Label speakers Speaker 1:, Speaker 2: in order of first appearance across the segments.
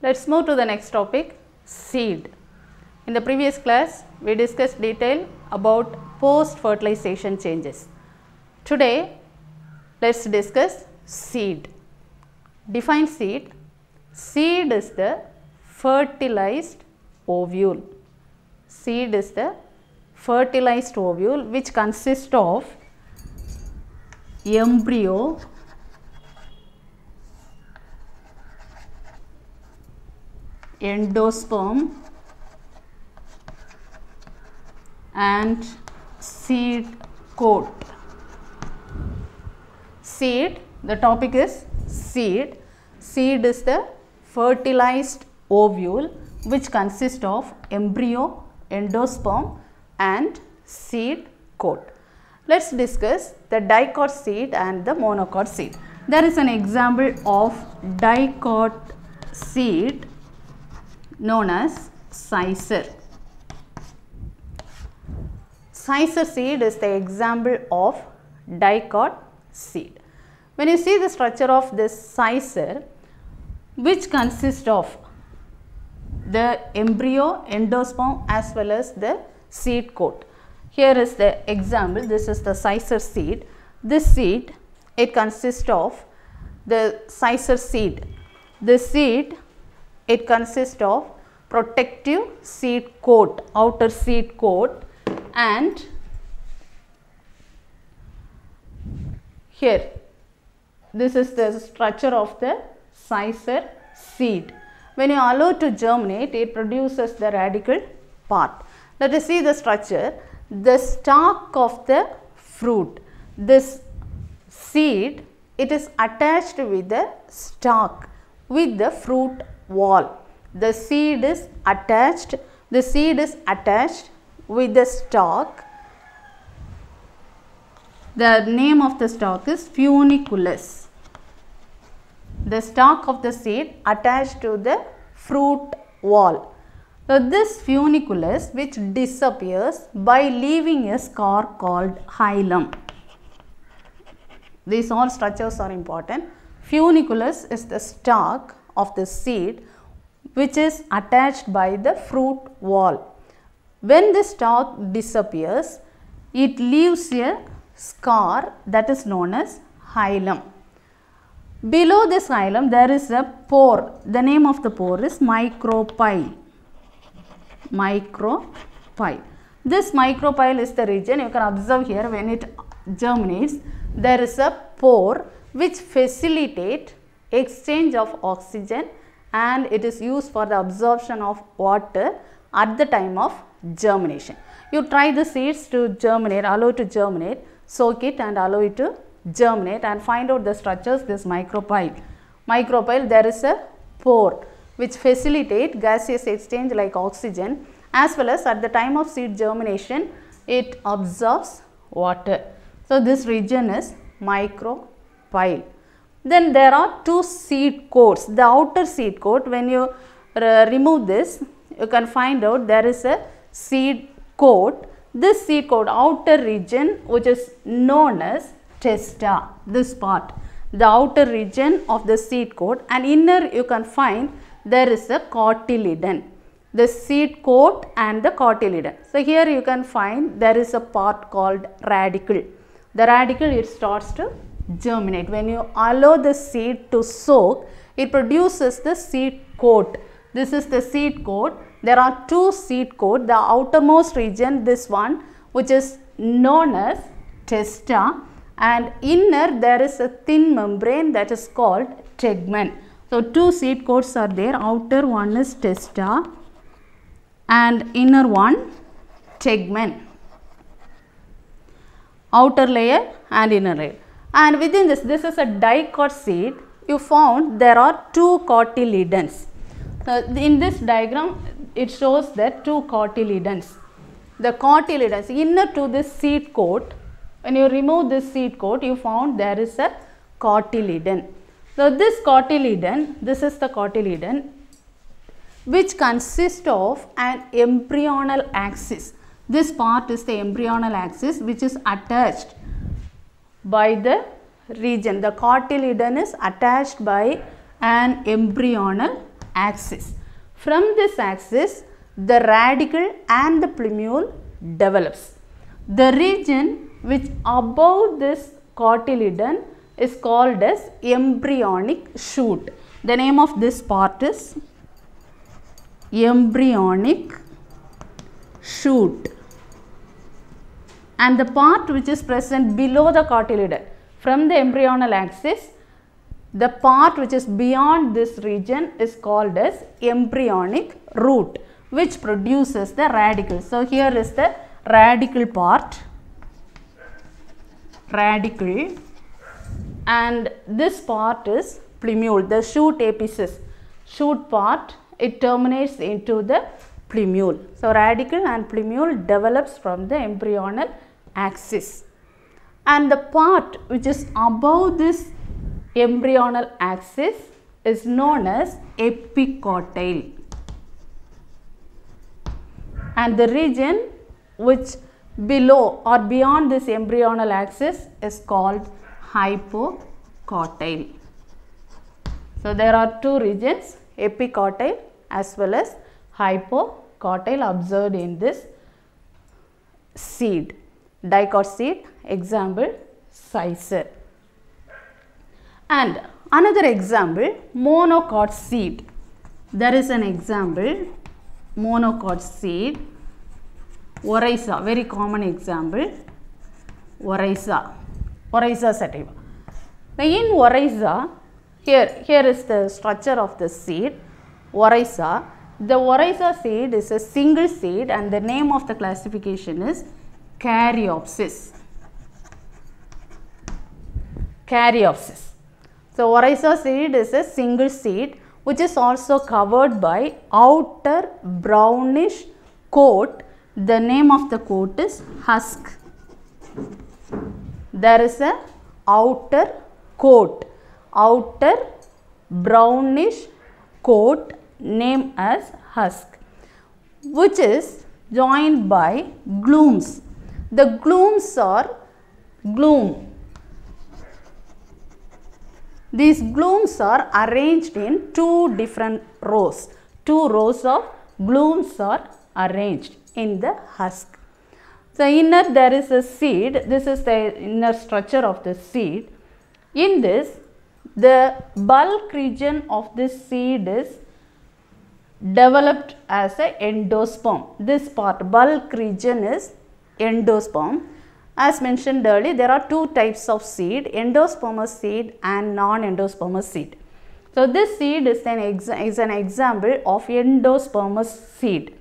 Speaker 1: Let us move to the next topic seed. In the previous class we discussed detail about post fertilization changes. Today let us discuss seed. Define seed. Seed is the fertilized ovule. Seed is the fertilized ovule which consists of embryo endosperm and seed coat. Seed, the topic is seed. Seed is the fertilized ovule which consists of embryo, endosperm and seed coat. Let us discuss the dicot seed and the monocot seed. There is an example of dicot seed known as sizer. Sizer seed is the example of dicot seed. When you see the structure of this sizer, which consists of the embryo, endosperm as well as the seed coat. Here is the example, this is the sizer seed. This seed, it consists of the sizer seed. The seed it consists of protective seed coat, outer seed coat and here this is the structure of the sizer seed. When you allow to germinate, it produces the radical part. Let us see the structure. The stalk of the fruit, this seed, it is attached with the stalk with the fruit wall. The seed is attached, the seed is attached with the stalk. The name of the stalk is funiculus. The stalk of the seed attached to the fruit wall. So, this funiculus which disappears by leaving a scar called hilum. These all structures are important. Funiculus is the stalk of the seed which is attached by the fruit wall. When the stalk disappears, it leaves a scar that is known as hilum. Below this hilum there is a pore. The name of the pore is micropyle. Micropyle. This micropyle is the region you can observe here when it germinates. There is a pore which facilitate exchange of oxygen and it is used for the absorption of water at the time of germination. You try the seeds to germinate, allow to germinate, soak it and allow it to germinate and find out the structures this micropyle. Micropyle there is a pore which facilitate gaseous exchange like oxygen as well as at the time of seed germination it absorbs water. So, this region is micropyle. Then there are two seed coats, the outer seed coat when you uh, remove this you can find out there is a seed coat. This seed coat outer region which is known as testa, this part, the outer region of the seed coat and inner you can find there is a cotyledon the seed coat and the cotyledon. So, here you can find there is a part called radical. The radical it starts to germinate. When you allow the seed to soak, it produces the seed coat. This is the seed coat. There are two seed coat. The outermost region, this one, which is known as testa and inner there is a thin membrane that is called tegmen. So, two seed coats are there. Outer one is testa and inner one tegmen outer layer and inner layer and within this, this is a dicot seed, you found there are two cotyledons. So, in this diagram, it shows that two cotyledons. The cotyledons inner to this seed coat, when you remove this seed coat, you found there is a cotyledon. So, this cotyledon, this is the cotyledon which consists of an embryonal axis. This part is the embryonal axis which is attached by the region. The cotyledon is attached by an embryonal axis. From this axis, the radicle and the plumule develops. The region which above this cotyledon is called as embryonic shoot. The name of this part is embryonic shoot and the part which is present below the cotyledon from the embryonal axis the part which is beyond this region is called as embryonic root which produces the radical. So, here is the radical part radical and this part is plumule the shoot apices shoot part it terminates into the plumule. So, radical and plumule develops from the embryonal axis and the part which is above this embryonal axis is known as epicotyl and the region which below or beyond this embryonal axis is called hypocotyl. So, there are two regions epicotyl as well as hypocotyl observed in this seed dicot seed example sizer and another example monocot seed there is an example monocot seed Orisa, very common example, Orisa, Orisa sativa. Now in Orisa, here, here is the structure of the seed, Orisa. The Orisa seed is a single seed and the name of the classification is Caryopsis. Caryopsis. So oryza seed is a single seed which is also covered by outer brownish coat. The name of the coat is husk. There is a outer coat, outer brownish coat name as husk which is joined by glumes. The glooms are gloom. These glooms are arranged in two different rows. Two rows of glooms are arranged in the husk. So, inner there is a seed. This is the inner structure of the seed. In this, the bulk region of this seed is developed as a endosperm. This part bulk region is endosperm. As mentioned earlier, there are two types of seed, endospermous seed and non-endospermous seed. So, this seed is an, is an example of endospermous seed.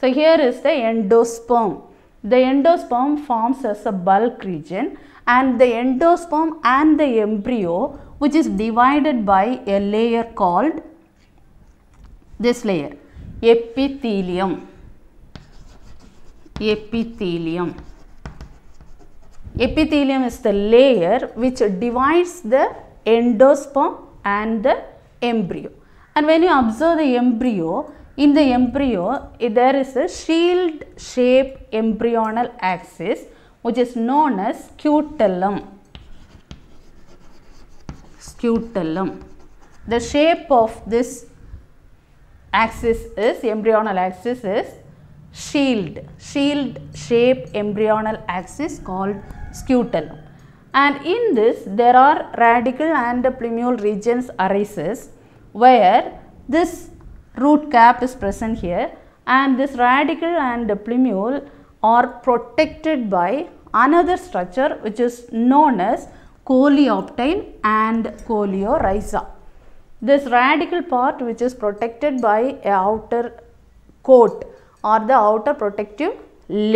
Speaker 1: So, here is the endosperm. The endosperm forms as a bulk region and the endosperm and the embryo which is divided by a layer called this layer epithelium epithelium. Epithelium is the layer which divides the endosperm and the embryo. And when you observe the embryo, in the embryo eh, there is a shield shaped embryonal axis which is known as scutellum. Scutellum. The shape of this axis is, embryonal axis is shield, shield shape embryonal axis called scutal. And in this there are radical and plumule regions arises where this root cap is present here and this radical and plumule are protected by another structure which is known as coleoptile and coleorhiza. This radical part which is protected by a outer coat or the outer protective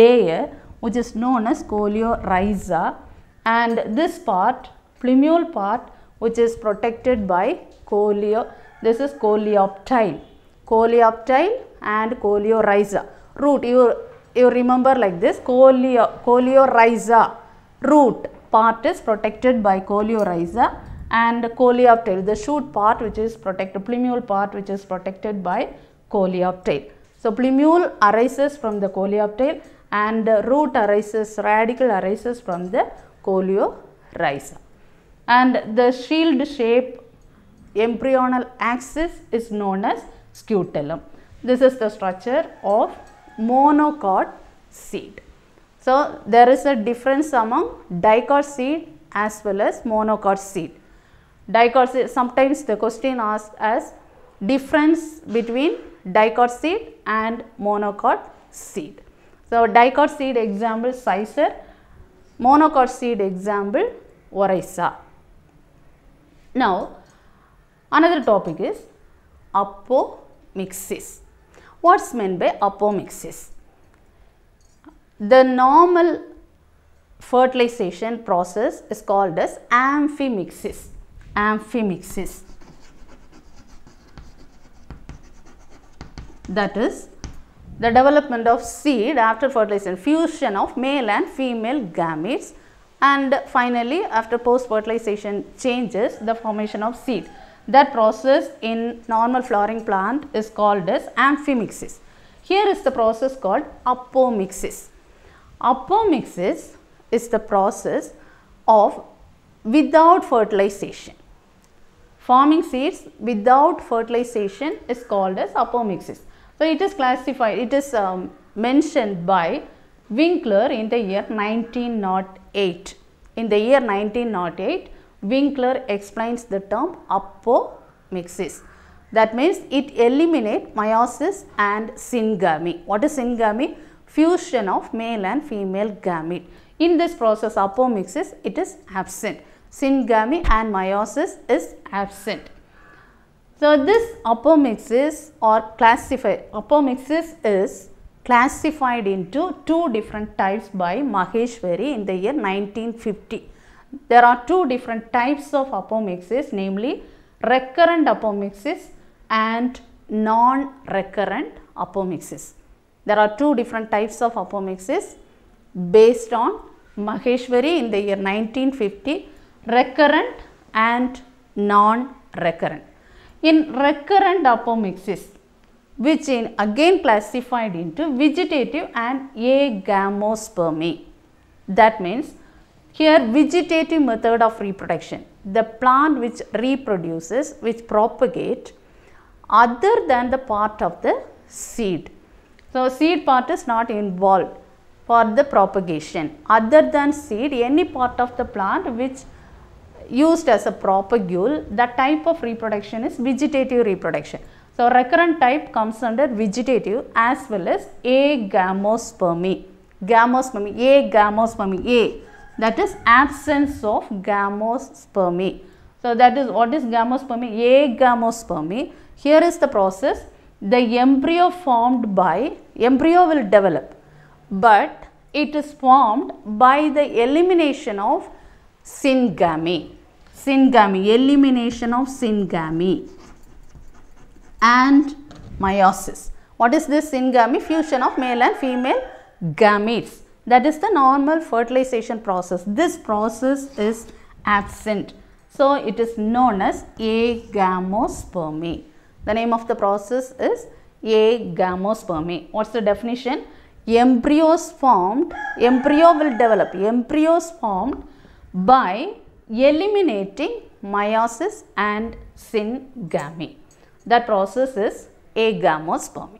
Speaker 1: layer which is known as scoliorhiza and this part plumule part which is protected by coleo this is coleoptile coleoptile and coliorhiza root you you remember like this coleo coliorhiza root part is protected by coliorhiza and coleoptile the shoot part which is protected plumule part which is protected by coleoptile so plumule arises from the coleoptile and root arises, radical arises from the coleorhiza. And the shield shape embryonal axis is known as scutellum. This is the structure of monocot seed. So, there is a difference among dicot seed as well as monocot seed. Dicot seed, sometimes the question asked as difference between dicot seed and monocot seed. So, dicot seed example Sicer, monocot seed example Orisa. Now, another topic is apomixis. What is meant by apomixis? The normal fertilization process is called as amphimixis. Amphimixis. that is the development of seed after fertilization, fusion of male and female gametes and finally after post fertilization changes the formation of seed. That process in normal flowering plant is called as amphimixis. Here is the process called apomixis. Apomixis is the process of without fertilization. Forming seeds without fertilization is called as apomixis. So, it is classified, it is um, mentioned by Winkler in the year 1908. In the year 1908, Winkler explains the term apomixis. That means it eliminates meiosis and syngamy. What is syngamy? Fusion of male and female gamete. In this process apomixis, it is absent. Syngamy and meiosis is absent. So, this apomixis or classified apomixis is classified into two different types by Maheshwari in the year 1950. There are two different types of apomixis namely recurrent apomixis and non-recurrent apomixis. There are two different types of apomixis based on Maheshwari in the year 1950 recurrent and non-recurrent in recurrent apomixis which in again classified into vegetative and agamospermy. That means here vegetative method of reproduction, the plant which reproduces, which propagate other than the part of the seed. So, seed part is not involved for the propagation other than seed any part of the plant which used as a propagule, that type of reproduction is vegetative reproduction. So, recurrent type comes under vegetative as well as agamospermy. Gamospermy, A gamospermy, A that is absence of gamospermy. So, that is what is gamospermy? A gamospermy. Here is the process. The embryo formed by, embryo will develop, but it is formed by the elimination of syngamy syngamy, elimination of syngamy and meiosis. What is this syngamy? Fusion of male and female gametes. That is the normal fertilization process. This process is absent. So, it is known as agamospermy. The name of the process is agamospermy. What is the definition? Embryos formed, embryo will develop, embryos formed by eliminating meiosis and syngamy. That process is a agamospermy.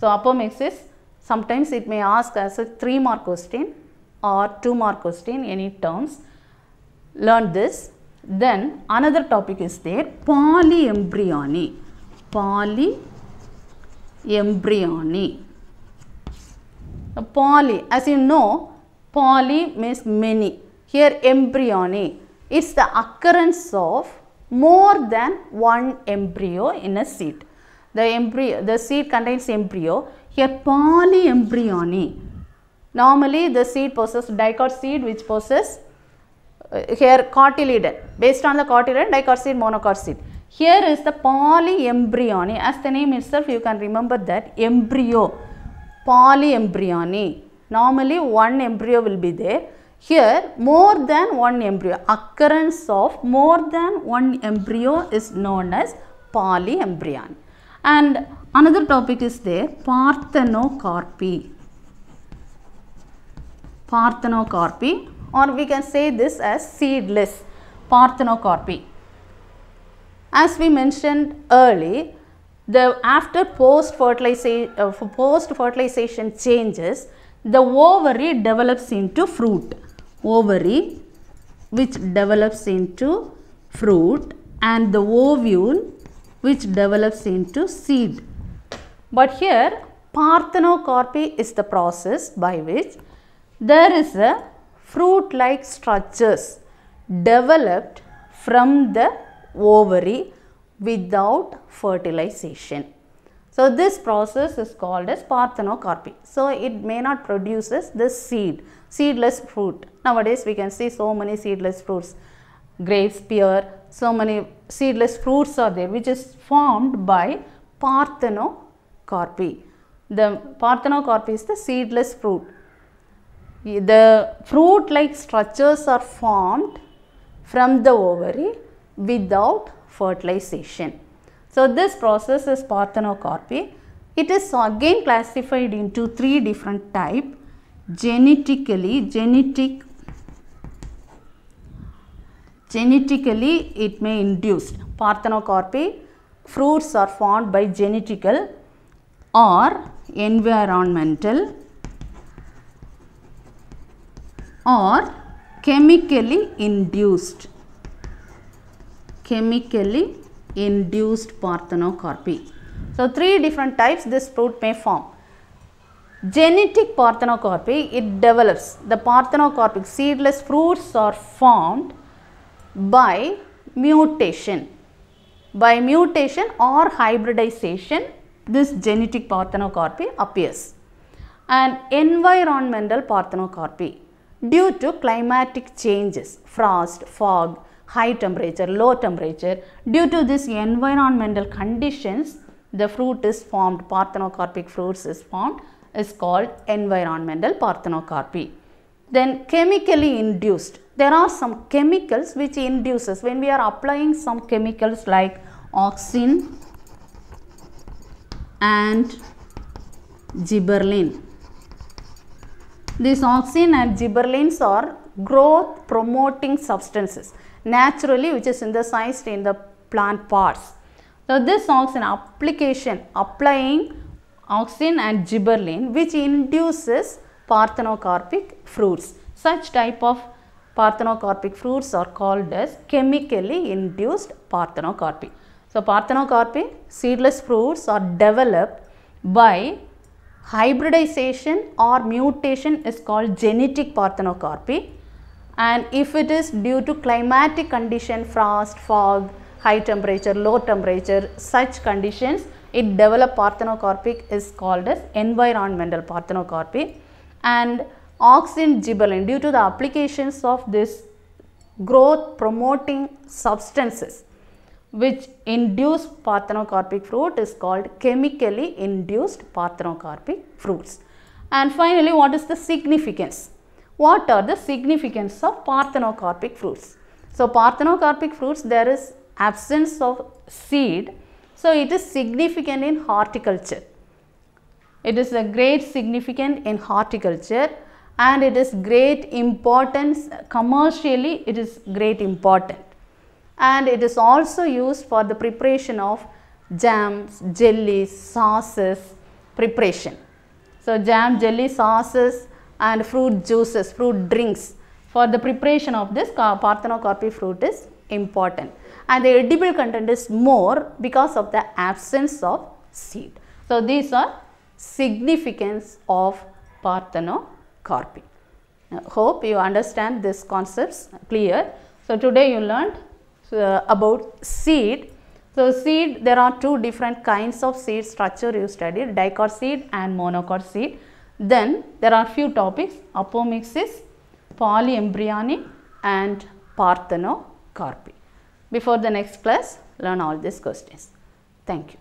Speaker 1: So, mixes. sometimes it may ask as a 3 mark question or 2 mark question any terms. Learn this. Then another topic is there polyembryony. Polyembryony. Poly as you know poly means many. Here embryony it's the occurrence of more than one embryo in a seed. The embryo, the seed contains embryo, Here, polyembryony. Normally the seed possesses dicot seed which possesses uh, here cotyledon. Based on the cotyledon, dicot seed, monocot seed. Here is the polyembryony. As the name itself, you can remember that embryo, polyembryony. Normally one embryo will be there here more than one embryo, occurrence of more than one embryo is known as polyembryon. And another topic is there, parthenocarpy. Parthenocarpy or we can say this as seedless parthenocarpy. As we mentioned early, the after post fertilization, uh, post fertilization changes, the ovary develops into fruit ovary which develops into fruit and the ovule which develops into seed. But here parthenocarpy is the process by which there is a fruit-like structures developed from the ovary without fertilization. So, this process is called as parthenocarpy. So, it may not produces the seed seedless fruit. Nowadays we can see so many seedless fruits, grapes, pear, so many seedless fruits are there which is formed by parthenocarpy. The parthenocarpy is the seedless fruit. The fruit like structures are formed from the ovary without fertilization. So, this process is parthenocarpy. It is again classified into three different type. genetically genetic genetically it may induced parthenocarpy fruits are formed by genetical or environmental or chemically induced chemically induced parthenocarpy so three different types this fruit may form Genetic parthenocarpy, it develops. The parthenocarpic seedless fruits are formed by mutation. By mutation or hybridization, this genetic parthenocarpy appears. And environmental parthenocarpy, due to climatic changes, frost, fog, high temperature, low temperature, due to this environmental conditions, the fruit is formed, parthenocarpic fruits is formed is called environmental parthenocarpy. Then chemically induced, there are some chemicals which induces when we are applying some chemicals like auxin and gibberellin. These auxin and gibberellins are growth promoting substances naturally which is synthesized in the plant parts. So this auxin application applying auxin and gibberellin which induces parthenocarpic fruits. Such type of parthenocarpic fruits are called as chemically induced parthenocarpy. So, parthenocarpic seedless fruits are developed by hybridization or mutation is called genetic parthenocarpy and if it is due to climatic condition frost, fog, high temperature, low temperature such conditions it developed parthenocarpic is called as environmental parthenocarpy and auxin gibberellin due to the applications of this growth promoting substances which induce parthenocarpic fruit is called chemically induced parthenocarpic fruits. And finally, what is the significance? What are the significance of parthenocarpic fruits? So, parthenocarpic fruits, there is absence of seed so, it is significant in horticulture. It is a great significant in horticulture and it is great importance commercially it is great important and it is also used for the preparation of jams, jellies, sauces preparation. So, jam, jelly, sauces and fruit juices, fruit drinks for the preparation of this Parthenocarpy fruit is important and the edible content is more because of the absence of seed. So, these are significance of parthenocarpy. hope you understand these concepts clear. So, today you learned uh, about seed. So, seed there are two different kinds of seed structure you studied dicot seed and monocot seed. Then there are few topics apomixis, polyembryony and parthenocarpy. Before the next class, learn all these questions. Thank you.